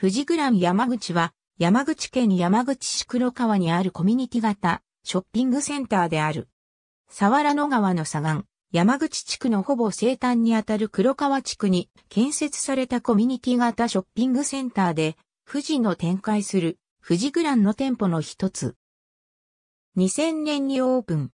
富士グラン山口は、山口県山口市黒川にあるコミュニティ型ショッピングセンターである。沢良野川の左岸、山口地区のほぼ西端にあたる黒川地区に建設されたコミュニティ型ショッピングセンターで、富士の展開する富士グランの店舗の一つ。2000年にオープン。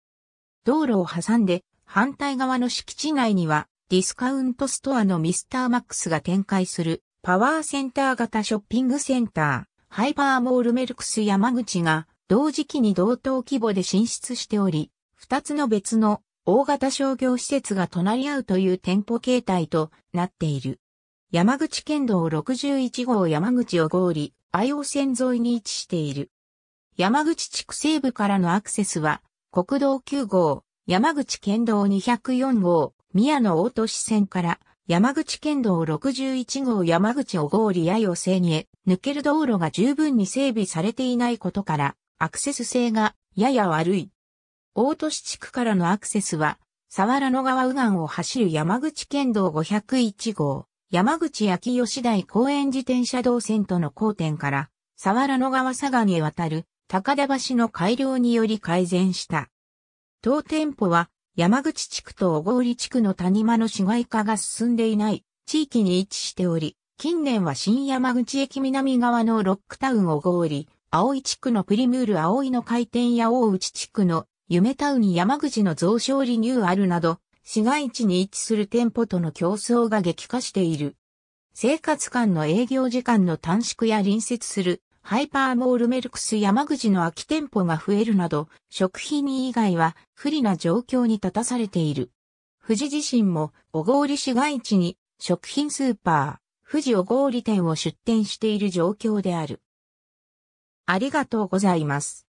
道路を挟んで反対側の敷地内にはディスカウントストアのミスターマックスが展開するパワーセンター型ショッピングセンター、ハイパーモールメルクス山口が同時期に同等規模で進出しており、二つの別の大型商業施設が隣り合うという店舗形態となっている。山口県道61号山口を合理、愛央線沿いに位置している。山口地区西部からのアクセスは、国道9号、山口県道204号、宮野大都市線から山口県道61号山口小郡や寄せにへ抜ける道路が十分に整備されていないことから、アクセス性がやや悪い。大都市地区からのアクセスは、沢原野川右岸を走る山口県道501号、山口秋吉台公園自転車道線との交点から、沢原野川佐賀に渡る高田橋の改良により改善した。当店舗は山口地区と小郡地区の谷間の市街化が進んでいない地域に位置しており、近年は新山口駅南側のロックタウン小郡、青井地区のプリムール青井の回転や大内地区の夢タウン山口の増床リニューアルなど、市街地に位置する店舗との競争が激化している。生活間の営業時間の短縮や隣接するハイパーモールメルクス山口の空き店舗が増えるなど、食品以外は不利な状況に立たされている。富士自身も小郡市街地に食品スーパー、富士小郡店を出店している状況である。ありがとうございます。